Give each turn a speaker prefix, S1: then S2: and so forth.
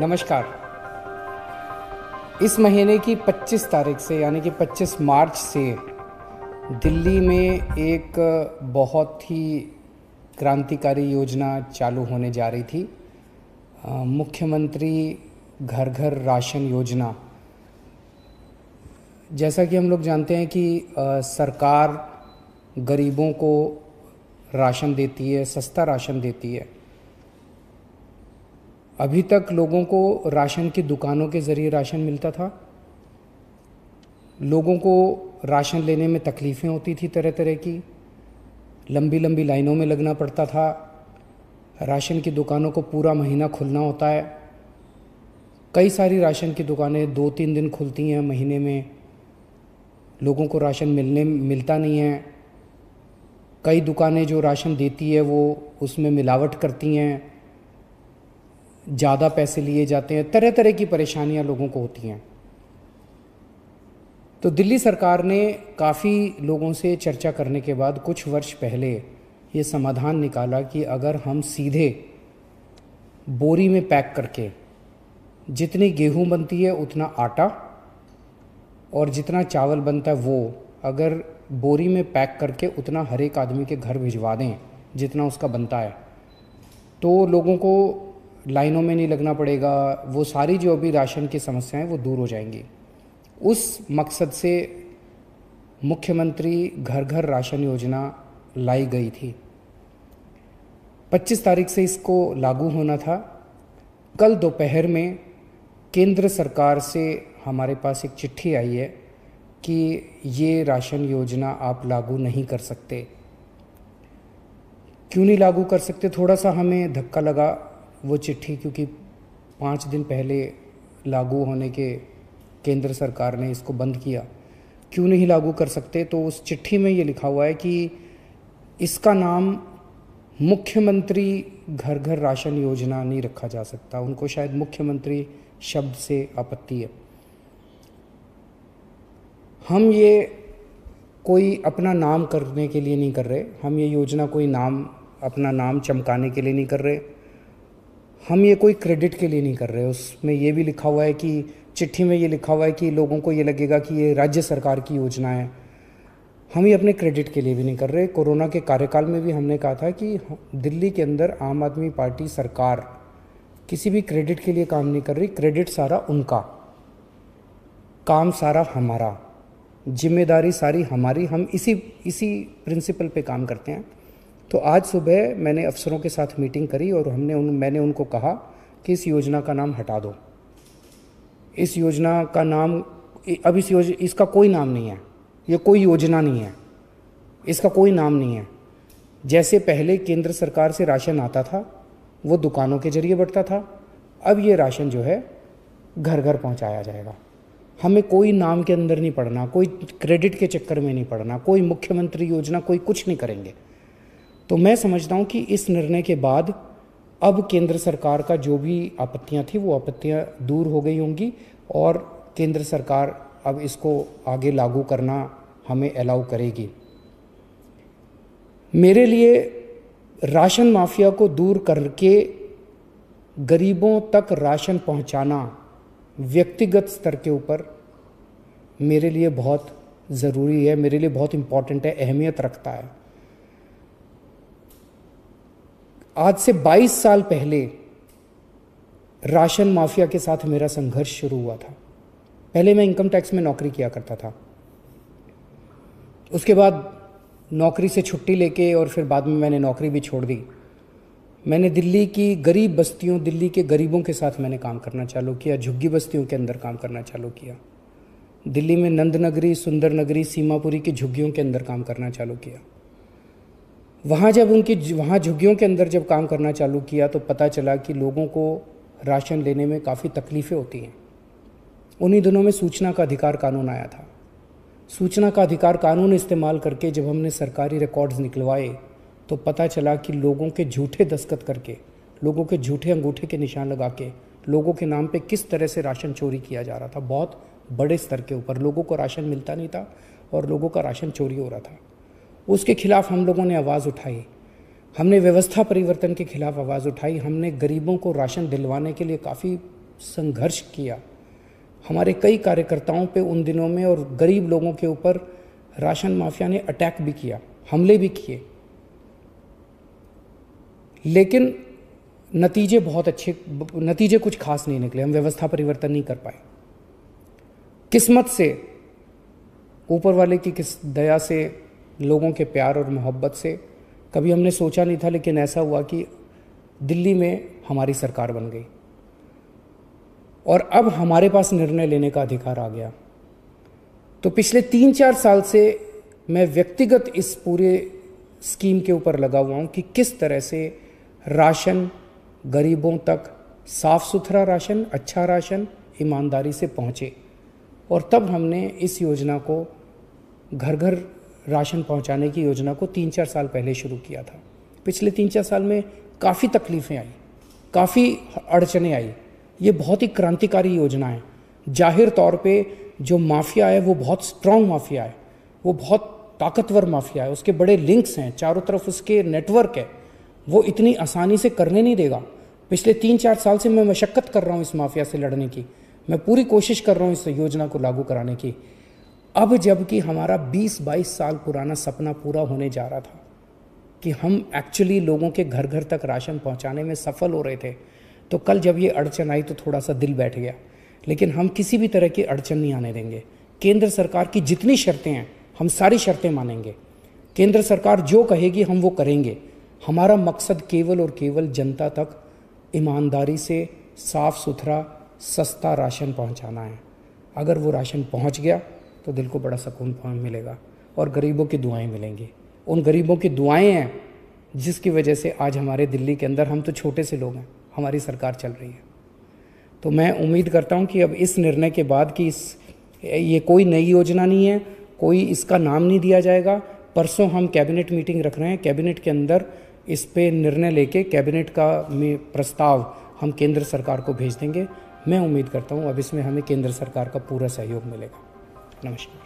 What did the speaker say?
S1: नमस्कार इस महीने की 25 तारीख से यानी कि 25 मार्च से दिल्ली में एक बहुत ही क्रांतिकारी योजना चालू होने जा रही थी मुख्यमंत्री घर घर राशन योजना जैसा कि हम लोग जानते हैं कि सरकार गरीबों को राशन देती है सस्ता राशन देती है अभी तक लोगों को राशन की दुकानों के ज़रिए राशन मिलता था लोगों को राशन लेने में तकलीफ़ें होती थी तरह तरह की लंबी लंबी लाइनों में लगना पड़ता था राशन की दुकानों को पूरा महीना खुलना होता है कई सारी राशन की दुकानें दो तीन दिन खुलती हैं महीने में लोगों को राशन मिलने मिलता नहीं है कई दुकानें जो राशन देती है वो उसमें मिलावट करती हैं ज़्यादा पैसे लिए जाते हैं तरह तरह की परेशानियां लोगों को होती हैं तो दिल्ली सरकार ने काफ़ी लोगों से चर्चा करने के बाद कुछ वर्ष पहले ये समाधान निकाला कि अगर हम सीधे बोरी में पैक करके जितनी गेहूं बनती है उतना आटा और जितना चावल बनता है वो अगर बोरी में पैक करके उतना हर एक आदमी के घर भिजवा दें जितना उसका बनता है तो लोगों को लाइनों में नहीं लगना पड़ेगा वो सारी जो अभी राशन की समस्याएं वो दूर हो जाएंगी उस मकसद से मुख्यमंत्री घर घर राशन योजना लाई गई थी 25 तारीख से इसको लागू होना था कल दोपहर में केंद्र सरकार से हमारे पास एक चिट्ठी आई है कि ये राशन योजना आप लागू नहीं कर सकते क्यों नहीं लागू कर सकते थोड़ा सा हमें धक्का लगा वो चिट्ठी क्योंकि पाँच दिन पहले लागू होने के केंद्र सरकार ने इसको बंद किया क्यों नहीं लागू कर सकते तो उस चिट्ठी में ये लिखा हुआ है कि इसका नाम मुख्यमंत्री घर घर राशन योजना नहीं रखा जा सकता उनको शायद मुख्यमंत्री शब्द से आपत्ति है हम ये कोई अपना नाम करने के लिए नहीं कर रहे हम ये योजना कोई नाम अपना नाम चमकाने के लिए नहीं कर रहे हम ये कोई क्रेडिट के लिए नहीं कर रहे उसमें ये भी लिखा हुआ है कि चिट्ठी में ये लिखा हुआ है कि लोगों को ये लगेगा कि ये राज्य सरकार की योजना है हम ये अपने क्रेडिट के लिए भी नहीं कर रहे कोरोना के कार्यकाल में भी हमने कहा था कि दिल्ली के अंदर आम आदमी पार्टी सरकार किसी भी क्रेडिट के लिए काम नहीं कर रही क्रेडिट सारा उनका काम सारा हमारा जिम्मेदारी सारी हमारी हम इसी इसी प्रिंसिपल पे काम करते हैं तो आज सुबह मैंने अफसरों के साथ मीटिंग करी और हमने उन मैंने उनको कहा कि इस योजना का नाम हटा दो इस योजना का नाम अब इस योजना इसका कोई नाम नहीं है ये कोई योजना नहीं है इसका कोई नाम नहीं है जैसे पहले केंद्र सरकार से राशन आता था वो दुकानों के जरिए बढ़ता था अब ये राशन जो है घर घर पहुंचाया जाएगा हमें कोई नाम के अंदर नहीं पढ़ना कोई क्रेडिट के चक्कर में नहीं पढ़ना कोई मुख्यमंत्री योजना कोई कुछ नहीं करेंगे तो मैं समझता हूँ कि इस निर्णय के बाद अब केंद्र सरकार का जो भी आपत्तियाँ थी वो आपत्तियाँ दूर हो गई होंगी और केंद्र सरकार अब इसको आगे लागू करना हमें अलाउ करेगी मेरे लिए राशन माफिया को दूर करके गरीबों तक राशन पहुंचाना व्यक्तिगत स्तर के ऊपर मेरे लिए बहुत ज़रूरी है मेरे लिए बहुत इम्पॉर्टेंट है अहमियत रखता है आज से 22 साल पहले राशन माफिया के साथ मेरा संघर्ष शुरू हुआ था पहले मैं इनकम टैक्स में नौकरी किया करता था उसके बाद नौकरी से छुट्टी लेके और फिर बाद में मैंने नौकरी भी छोड़ दी मैंने दिल्ली की गरीब बस्तियों दिल्ली के गरीबों के साथ मैंने काम करना चालू किया झुग्गी बस्तियों के अंदर काम करना चालू किया दिल्ली में नंद नगरी सुंदर नगरी सीमापुरी की झुग्गियों के अंदर काम करना चालू किया वहाँ जब उनकी वहाँ झुग्गियों के अंदर जब काम करना चालू किया तो पता चला कि लोगों को राशन लेने में काफ़ी तकलीफ़ें होती हैं उन्हीं दिनों में सूचना का अधिकार कानून आया था सूचना का अधिकार कानून इस्तेमाल करके जब हमने सरकारी रिकॉर्ड्स निकलवाए तो पता चला कि लोगों के झूठे दस्खत करके लोगों के झूठे अंगूठे के निशान लगा के लोगों के नाम पे किस तरह से राशन चोरी किया जा रहा था बहुत बड़े स्तर के ऊपर लोगों को राशन मिलता नहीं था और लोगों का राशन चोरी हो रहा था उसके खिलाफ हम लोगों ने आवाज़ उठाई हमने व्यवस्था परिवर्तन के खिलाफ आवाज़ उठाई हमने गरीबों को राशन दिलवाने के लिए काफ़ी संघर्ष किया हमारे कई कार्यकर्ताओं पे उन दिनों में और गरीब लोगों के ऊपर राशन माफिया ने अटैक भी किया हमले भी किए लेकिन नतीजे बहुत अच्छे नतीजे कुछ खास नहीं निकले हम व्यवस्था परिवर्तन नहीं कर पाए किस्मत से ऊपर वाले की किस दया से लोगों के प्यार और मोहब्बत से कभी हमने सोचा नहीं था लेकिन ऐसा हुआ कि दिल्ली में हमारी सरकार बन गई और अब हमारे पास निर्णय लेने का अधिकार आ गया तो पिछले तीन चार साल से मैं व्यक्तिगत इस पूरे स्कीम के ऊपर लगा हुआ हूँ कि किस तरह से राशन गरीबों तक साफ़ सुथरा राशन अच्छा राशन ईमानदारी से पहुँचे और तब हमने इस योजना को घर घर राशन पहुंचाने की योजना को तीन चार साल पहले शुरू किया था पिछले तीन चार साल में काफ़ी तकलीफ़ें आई काफ़ी अड़चने आई ये बहुत ही क्रांतिकारी योजना है जाहिर तौर पे जो माफिया है वो बहुत स्ट्रांग माफिया है वो बहुत ताकतवर माफिया है उसके बड़े लिंक्स हैं चारों तरफ उसके नेटवर्क है वो इतनी आसानी से करने नहीं देगा पिछले तीन चार साल से मैं मशक्क़त कर रहा हूँ इस माफिया से लड़ने की मैं पूरी कोशिश कर रहा हूँ इस योजना को लागू कराने की अब जबकि हमारा 20-22 साल पुराना सपना पूरा होने जा रहा था कि हम एक्चुअली लोगों के घर घर तक राशन पहुँचाने में सफल हो रहे थे तो कल जब ये अड़चन आई तो थोड़ा सा दिल बैठ गया लेकिन हम किसी भी तरह की अड़चन नहीं आने देंगे केंद्र सरकार की जितनी शर्तें हैं हम सारी शर्तें मानेंगे केंद्र सरकार जो कहेगी हम वो करेंगे हमारा मकसद केवल और केवल जनता तक ईमानदारी से साफ़ सुथरा सस्ता राशन पहुंचाना है अगर वो राशन पहुंच गया तो दिल को बड़ा सुकून मिलेगा और गरीबों की दुआएं मिलेंगी उन गरीबों की दुआएं हैं जिसकी वजह से आज हमारे दिल्ली के अंदर हम तो छोटे से लोग हैं हमारी सरकार चल रही है तो मैं उम्मीद करता हूँ कि अब इस निर्णय के बाद कि इस ये कोई नई योजना नहीं है कोई इसका नाम नहीं दिया जाएगा परसों हम कैबिनेट मीटिंग रख रहे हैं कैबिनेट के अंदर इस पे निर्णय लेके कैबिनेट का प्रस्ताव हम केंद्र सरकार को भेज देंगे मैं उम्मीद करता हूँ अब इसमें हमें केंद्र सरकार का पूरा सहयोग मिलेगा नमस्कार